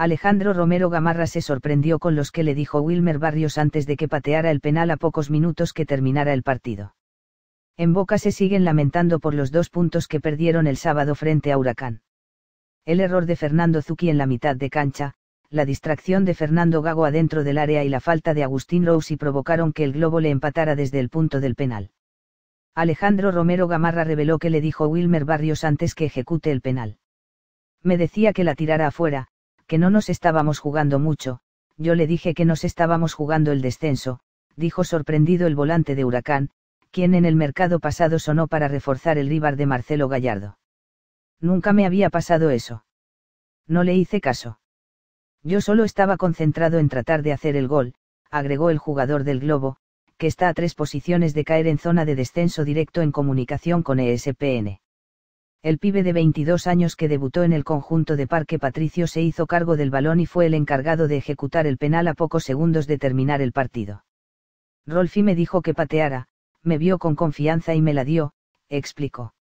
Alejandro Romero Gamarra se sorprendió con los que le dijo Wilmer Barrios antes de que pateara el penal a pocos minutos que terminara el partido. En Boca se siguen lamentando por los dos puntos que perdieron el sábado frente a Huracán. El error de Fernando Zucchi en la mitad de cancha, la distracción de Fernando Gago adentro del área y la falta de Agustín Roussi provocaron que el globo le empatara desde el punto del penal. Alejandro Romero Gamarra reveló que le dijo Wilmer Barrios antes que ejecute el penal. Me decía que la tirara afuera, que no nos estábamos jugando mucho, yo le dije que nos estábamos jugando el descenso, dijo sorprendido el volante de Huracán, quien en el mercado pasado sonó para reforzar el rival de Marcelo Gallardo. Nunca me había pasado eso. No le hice caso. Yo solo estaba concentrado en tratar de hacer el gol, agregó el jugador del Globo, que está a tres posiciones de caer en zona de descenso directo en comunicación con ESPN el pibe de 22 años que debutó en el conjunto de Parque Patricio se hizo cargo del balón y fue el encargado de ejecutar el penal a pocos segundos de terminar el partido. Rolfi me dijo que pateara, me vio con confianza y me la dio, explicó.